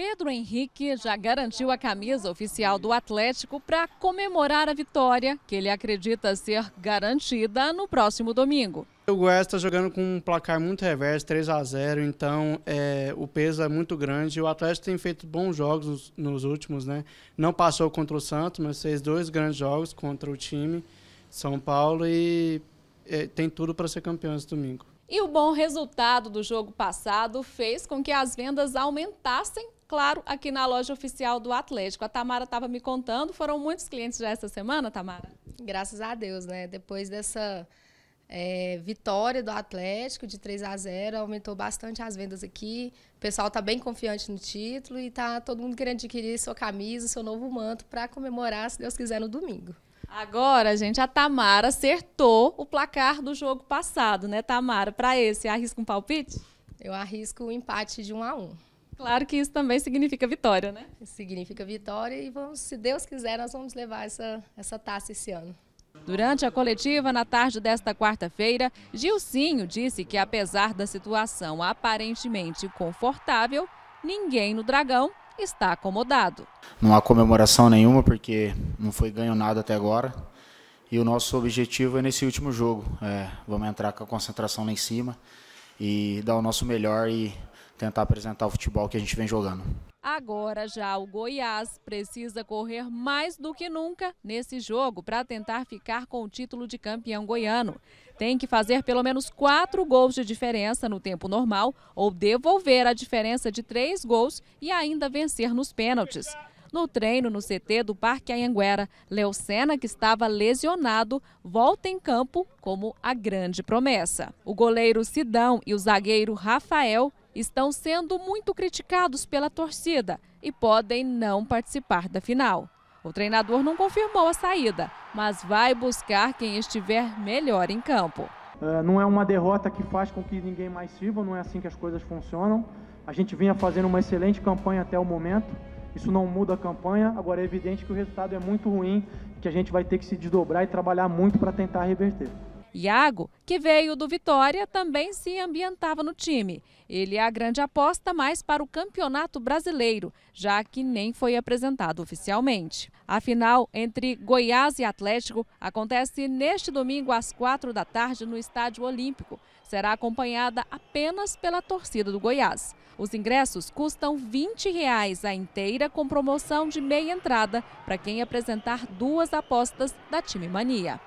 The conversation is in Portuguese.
Pedro Henrique já garantiu a camisa oficial do Atlético para comemorar a vitória, que ele acredita ser garantida no próximo domingo. O Goiás está jogando com um placar muito reverso, 3 a 0 então é, o peso é muito grande. O Atlético tem feito bons jogos nos, nos últimos, né? Não passou contra o Santos, mas fez dois grandes jogos contra o time São Paulo e é, tem tudo para ser campeão esse domingo. E o bom resultado do jogo passado fez com que as vendas aumentassem claro, aqui na loja oficial do Atlético. A Tamara estava me contando, foram muitos clientes já essa semana, Tamara? Graças a Deus, né? Depois dessa é, vitória do Atlético de 3 a 0 aumentou bastante as vendas aqui. O pessoal está bem confiante no título e está todo mundo querendo adquirir sua camisa, seu novo manto para comemorar, se Deus quiser, no domingo. Agora, gente, a Tamara acertou o placar do jogo passado, né, Tamara? Para esse, arrisca um palpite? Eu arrisco o um empate de 1 um a 1. Um. Claro que isso também significa vitória, né? Significa vitória e vamos, se Deus quiser, nós vamos levar essa, essa taça esse ano. Durante a coletiva, na tarde desta quarta-feira, Gilcinho disse que, apesar da situação aparentemente confortável, ninguém no Dragão está acomodado. Não há comemoração nenhuma, porque não foi ganho nada até agora. E o nosso objetivo é nesse último jogo. É, vamos entrar com a concentração lá em cima e dar o nosso melhor e tentar apresentar o futebol que a gente vem jogando. Agora já o Goiás precisa correr mais do que nunca nesse jogo para tentar ficar com o título de campeão goiano. Tem que fazer pelo menos quatro gols de diferença no tempo normal ou devolver a diferença de três gols e ainda vencer nos pênaltis. No treino no CT do Parque Anhanguera, Leocena, que estava lesionado, volta em campo como a grande promessa. O goleiro Sidão e o zagueiro Rafael estão sendo muito criticados pela torcida e podem não participar da final. O treinador não confirmou a saída, mas vai buscar quem estiver melhor em campo. É, não é uma derrota que faz com que ninguém mais sirva, não é assim que as coisas funcionam. A gente vinha fazendo uma excelente campanha até o momento, isso não muda a campanha. Agora é evidente que o resultado é muito ruim, que a gente vai ter que se desdobrar e trabalhar muito para tentar reverter. Iago, que veio do Vitória, também se ambientava no time. Ele é a grande aposta mais para o Campeonato Brasileiro, já que nem foi apresentado oficialmente. A final entre Goiás e Atlético acontece neste domingo às quatro da tarde no Estádio Olímpico. Será acompanhada apenas pela torcida do Goiás. Os ingressos custam R$ 20 reais a inteira com promoção de meia entrada para quem apresentar duas apostas da time Mania.